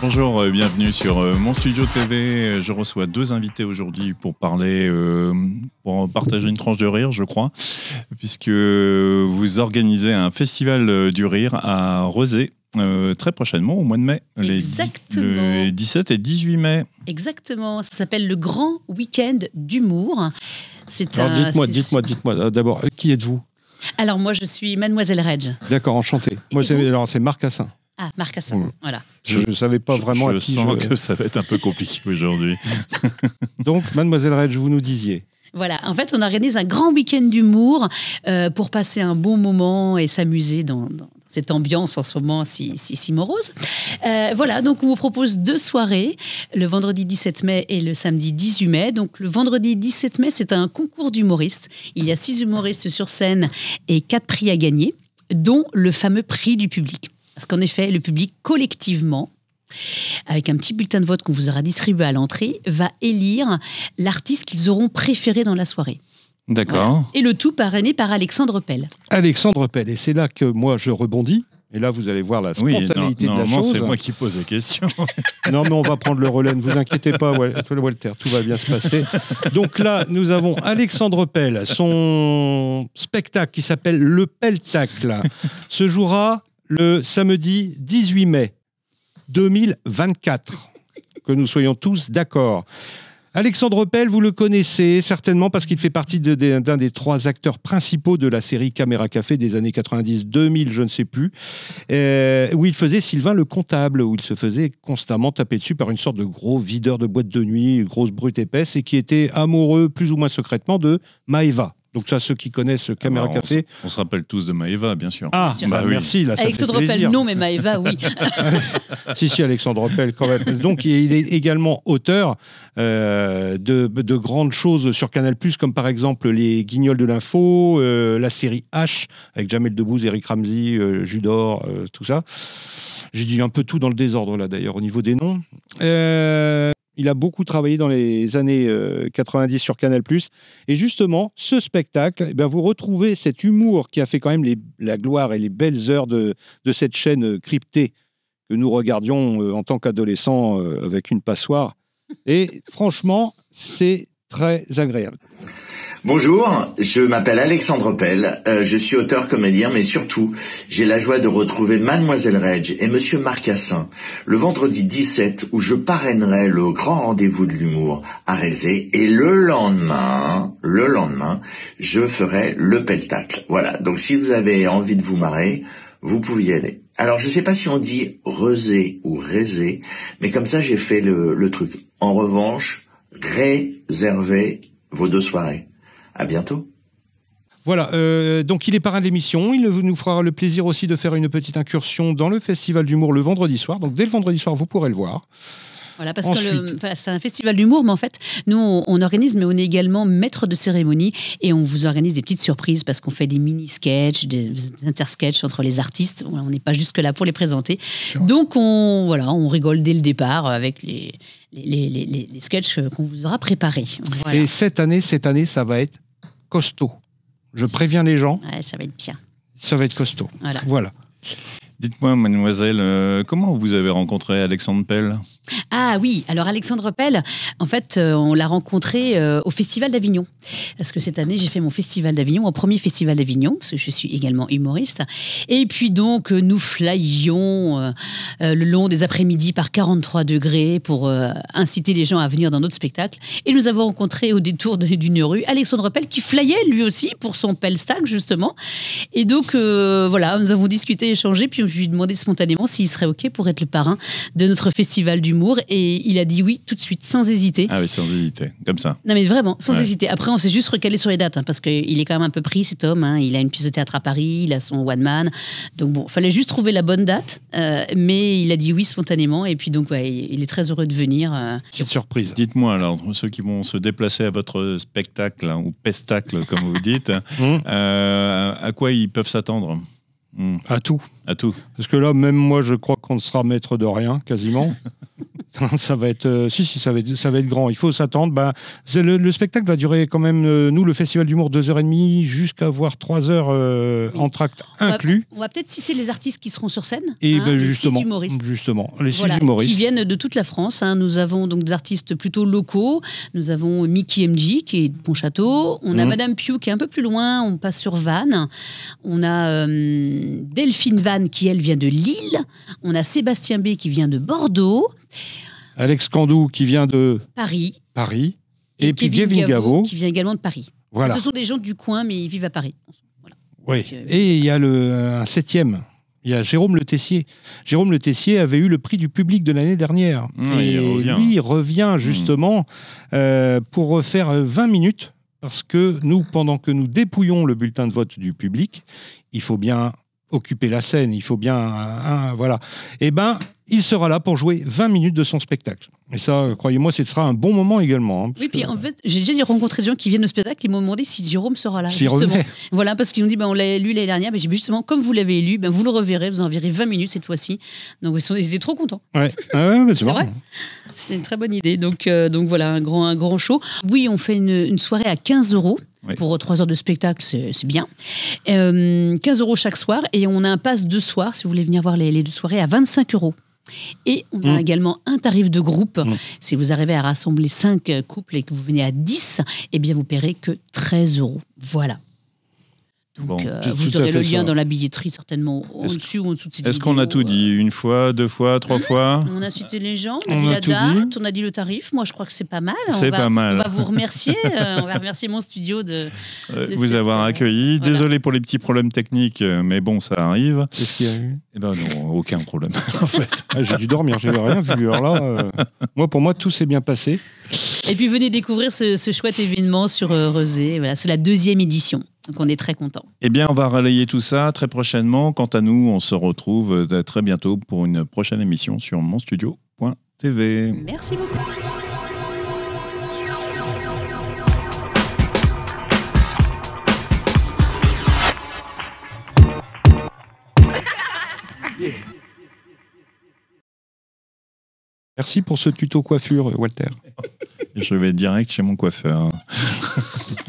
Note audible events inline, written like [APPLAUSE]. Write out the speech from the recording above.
Bonjour, et euh, bienvenue sur euh, Mon Studio TV. Je reçois deux invités aujourd'hui pour parler, euh, pour partager une tranche de rire, je crois, puisque vous organisez un festival du rire à Rosé. très prochainement, au mois de mai, les 17 et 18 mai. Exactement, ça s'appelle le Grand Week-end d'humour. Alors dites-moi, dites-moi, dites-moi, d'abord, qui êtes-vous Alors moi, je suis Mademoiselle Reg. D'accord, enchanté. Moi, c'est, alors, c'est Marc ah, Marcassin, hmm. voilà. Je ne savais pas vraiment. Je, sens que ça va être un peu compliqué aujourd'hui. [LAUGHS] Donc, Mademoiselle Redge, vous nous disiez. Voilà, en fait, on organise un grand week-end d'humour euh, pour passer un bon moment et s'amuser dans, cette ambiance en ce moment si, si, morose. Euh, voilà, donc on vous propose deux soirées, le vendredi 17 mai et le samedi 18 mai. Donc le vendredi 17 mai, c'est un concours d'humoristes. Il y a six humoristes sur scène et quatre prix à gagner, dont le fameux prix du public. Parce qu'en effet, le public collectivement avec un petit bulletin de vote qu'on vous aura distribué à l'entrée, va élire l'artiste qu'ils auront préféré dans la soirée. D'accord. Et le tout parrainé par Alexandre Pell. Alexandre Pell, et c'est là que moi je rebondis. Et là, vous allez voir la spontanéité de la chose. c'est moi qui pose la question. [LAUGHS] non, mais on va prendre le relais, ne vous inquiétez pas, Walter, tout va bien se passer. Donc là, nous avons Alexandre Pell, son spectacle qui s'appelle Le Peltacle se jouera le samedi 18 mai 2024. Que nous soyons tous d'accord. Alexandre Pell, vous le connaissez certainement parce qu'il fait partie d'un des trois acteurs principaux de la série Caméra Café des années 90-2000, je ne sais plus, euh, où il faisait Sylvain le comptable, où il se faisait constamment taper dessus par une sorte de gros videur de boîte de nuit, grosse brute épaisse, et qui était amoureux plus ou moins secrètement de Maeva. Donc ça, ceux qui connaissent ah Caméra bah, Café. On se rappelle tous de Maeva, bien sûr. Ah, bah bah, merci. Alexandre non, mais Maeva, oui. [LAUGHS] si, si, Alexandre Rappel, quand même. Donc, il est également auteur euh, de, grandes choses sur Canal+, comme par exemple Les Guignols de l'Info, euh, la série H, avec Jamel Debbouze, Eric Ramsey, euh, Judor, tout ça. J'ai dit un peu tout dans le désordre, là, d'ailleurs, au niveau des noms. Il a beaucoup travaillé dans les années 90 euh, sur Canal+. Et justement, ce spectacle, eh bien, vous retrouvez cet humour qui a fait quand même la gloire et les belles heures de, de cette chaîne euh, cryptée que nous regardions euh, en tant qu'adolescents avec une passoire. Et franchement, c'est très agréable. Bonjour, je m'appelle Alexandre Pell, euh, je suis auteur comédien, mais surtout, j'ai la joie de retrouver Mademoiselle Reg et Monsieur Marcassin le vendredi 17 où je parrainerai le grand rendez-vous de l'humour à Rézé et le lendemain, le lendemain, je ferai le peltacle. Voilà, donc si vous avez envie de vous marrer, vous pouvez y aller. Alors je ne sais pas si on dit Rezé ou Rézé, mais comme ça j'ai fait le, le truc. En revanche, réservez vos deux soirées. À bientôt. Voilà, euh, donc il est parrain de l'émission. Il nous fera le plaisir aussi de faire une petite incursion dans le Festival d'humour le vendredi soir. Donc dès le vendredi soir, vous pourrez le voir. Voilà, parce que c'est un festival d'humour, mais en fait, nous, on, organise, mais on est également maître de cérémonie et on vous organise des petites surprises parce qu'on fait des mini-sketchs, des intersketchs entre les artistes. On n'est pas jusque là pour les présenter. Donc, on, voilà, on rigole dès le départ avec les, les, les, sketchs qu'on vous aura préparés. Et cette année, cette année, ça va être costaud. Je préviens les gens. ça va être bien. Ça va être costaud. Voilà. Dites-moi, mademoiselle, euh, comment vous avez rencontré Alexandre Pell ah oui, alors Alexandre Pell, en fait, euh, on l'a rencontré euh, au Festival d'Avignon. Parce que cette année, j'ai fait mon Festival d'Avignon, mon premier Festival d'Avignon, parce que je suis également humoriste. Et puis donc, euh, nous flyions le long des après-midi par 43 degrés pour inciter les gens à venir dans notre spectacle. Et nous avons rencontré au détour d'une rue Alexandre Pell, qui flyait lui aussi pour son Pellstack, justement. Et donc, voilà, nous avons discuté, échangé, puis je lui ai demandé spontanément s'il serait OK pour être le parrain de notre Festival du et il a dit oui tout de suite, sans hésiter. Ah oui, sans hésiter, comme ça. Non mais vraiment, sans hésiter. Après, on s'est juste recalé sur les dates hein, parce qu'il est quand même un peu pris cet homme. Hein. Il a une pièce de théâtre à Paris, il a son one man. Donc bon, fallait juste trouver la bonne date. Euh, mais il a dit oui spontanément et puis donc il est très heureux de venir. Euh, surprise. Dites-moi alors, ceux qui vont se déplacer à votre spectacle hein, ou pestacle comme vous dites, [LAUGHS] hmm. euh, à quoi ils peuvent s'attendre hmm. À tout. À tout. Parce que là, même moi, je crois qu'on ne sera maître de rien, quasiment. [LAUGHS] Hein, ça va être, euh, si, si, ça va ça va grand. Il faut s'attendre. Bah, le, spectacle va durer quand même, euh, nous, le Festival d'humour, 2h30 jusqu'à voir 3h euh, en tract inclus. On va, peut-être citer les artistes qui seront sur scène. Et hein, ben, les justement, humoristes. les six humoristes. Qui viennent de toute la France. Hein. Nous avons donc des artistes plutôt locaux. Nous avons Mickey MJ, qui est de Pontchâteau. On a mhm. Madame Piu, qui est un peu plus loin. On passe sur Vannes. On a Delphine Vannes, qui, elle, vient de Lille. On a Sébastien B, qui vient de Bordeaux. Alex Candou qui vient de Paris. Paris. Et, puis qui vient également de Paris. ce sont des gens du coin, mais ils vivent à Paris. Oui. Euh, et il y a le, un septième. Il y a Jérôme Le Tessier. Jérôme Le Tessier avait eu le prix du public de l'année dernière. Ah, et lui revient justement euh, pour refaire 20 euh, minutes. Parce que nous, pendant que nous dépouillons le bulletin de vote du public, il faut bien occuper la scène, il faut bien. voilà. Eh ben, il sera là pour jouer 20 minutes de son spectacle. Et ça, croyez-moi, ce sera un bon moment également. Hein, oui, puis en fait, j'ai déjà rencontré des gens qui viennent au spectacle qui m'ont demandé si Jérôme sera là. justement. Voilà, parce qu'ils ont dit, ben, on l'a lu l'année dernière, mais dit, justement, comme vous l'avez lu ben, vous le reverrez, vous en verrez 20 minutes cette fois-ci. Donc ils, étaient trop contents. Ouais. Ah c'est vrai. C'était une très bonne idée. Donc, euh, donc voilà, un grand, un grand show. Oui, on fait une, soirée à 15 euros. Pour 3 euh, heures de spectacle, c'est bien. 15 euh, euros chaque soir. Et on a un pass deux soirs, si vous voulez venir voir les, deux soirées, à 25 euros. Et on a mmh. également un tarif de groupe Mm. Si vous arrivez à rassembler 5 couples et que vous venez à 10, vous eh bien, vous paierez que 13 euros. Voilà. Euh, vous aurez le lien dans la billetterie, certainement, en dessus ou en dessous de cette Est-ce qu'on a tout dit euh. Une fois, deux fois, trois hein fois On a cité les gens, on a dit la date, on a dit le tarif. Moi, je crois que c'est pas mal. C'est pas mal. On va vous remercier. Euh, on va [LAUGHS] remercier mon studio de, vous avoir accueilli. Désolé pour les petits problèmes techniques, mais bon, ça arrive. Qu'est-ce qu'il y a eu eh ben non, aucun problème, [LAUGHS] en fait. Ah, j'ai dû dormir, n'ai rien vu. Alors là, moi, pour moi, tout s'est bien passé. Et puis, venez découvrir ce, chouette événement sur Rosé. Voilà, c'est la deuxième édition. Donc on est très content. Eh bien, on va relayer tout ça très prochainement. Quant à nous, on se retrouve euh, très bientôt pour une prochaine émission sur monstudio.tv. Merci beaucoup. Merci pour ce tuto coiffure, Walter. Je vais direct chez mon coiffeur. [LAUGHS]